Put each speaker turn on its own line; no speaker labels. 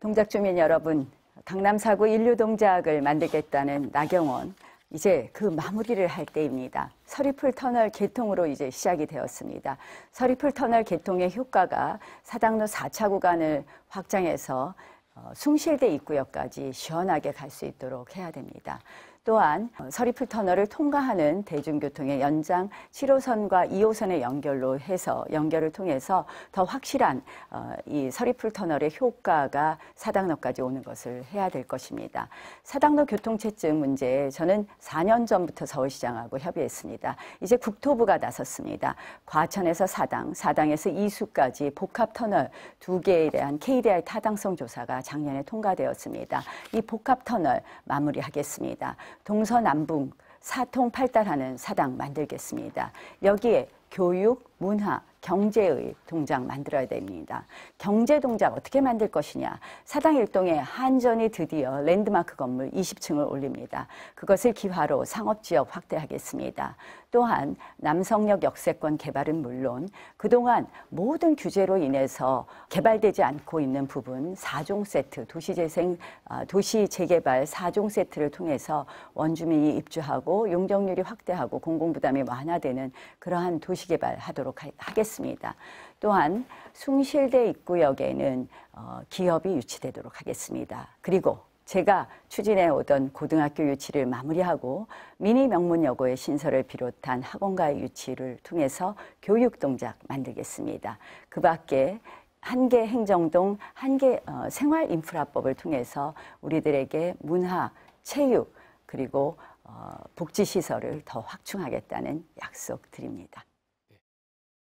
동작 주민 여러분, 강남 사구 인류 동작을 만들겠다는 나경원 이제 그 마무리를 할 때입니다. 서리풀 터널 개통으로 이제 시작이 되었습니다. 서리풀 터널 개통의 효과가 사당로 4차 구간을 확장해서 어, 숭실대 입구역까지 시원하게 갈 수 있도록 해야 됩니다. 또한 서리풀 터널을 통과하는 대중교통의 연장 7호선과 2호선의 연결로 해서 연결을 통해서 더 확실한 어, 이 서리풀 터널의 효과가 사당로까지 오는 것을 해야 될 것입니다. 사당로 교통체증 문제에 저는 4년 전부터 서울시장하고 협의했습니다. 이제 국토부가 나섰습니다. 과천에서 사당, 사당에서 이수까지 복합 터널 두 개에 대한 KDI 타당성 조사가 작년에 통과되었습니다. 이 복합 터널 마무리하겠습니다. 동서남북 사통팔달하는 사당 만들겠습니다. 여기에 교육, 문화, 경제의 동작 만들어야 됩니다. 경제 동작 어떻게 만들 것이냐. 사당 일동에 한전이 드디어 랜드마크 건물 20층을 올립니다. 그것을 기화로 상업지역 확대하겠습니다. 또한 남성역 역세권 개발은 물론 그동안 모든 규제로 인해서 개발되지 않고 있는 부분 4종 세트 도시재생 아, 도시 재개발 4종 세트를 통해서 원주민이 입주하고 용적률이 확대하고 공공부담이 완화되는 그러한 도시개발 하도록 하겠습니다. 하겠습니다. 또한 숭실대 입구역에는 어, 기업이 유치되도록 하겠습니다. 그리고 제가 추진해 오던 고등학교 유치를 마무리하고 미니 명문여고의 신설을 비롯한 학원가의 유치를 통해서 교육동작 만들겠습니다. 그 밖에 한계 행정동 한계 어, 생활 인프라법을 통해서 우리들에게 문화, 체육 그리고 어, 복지 시설을 더 확충하겠다는 약속 드립니다.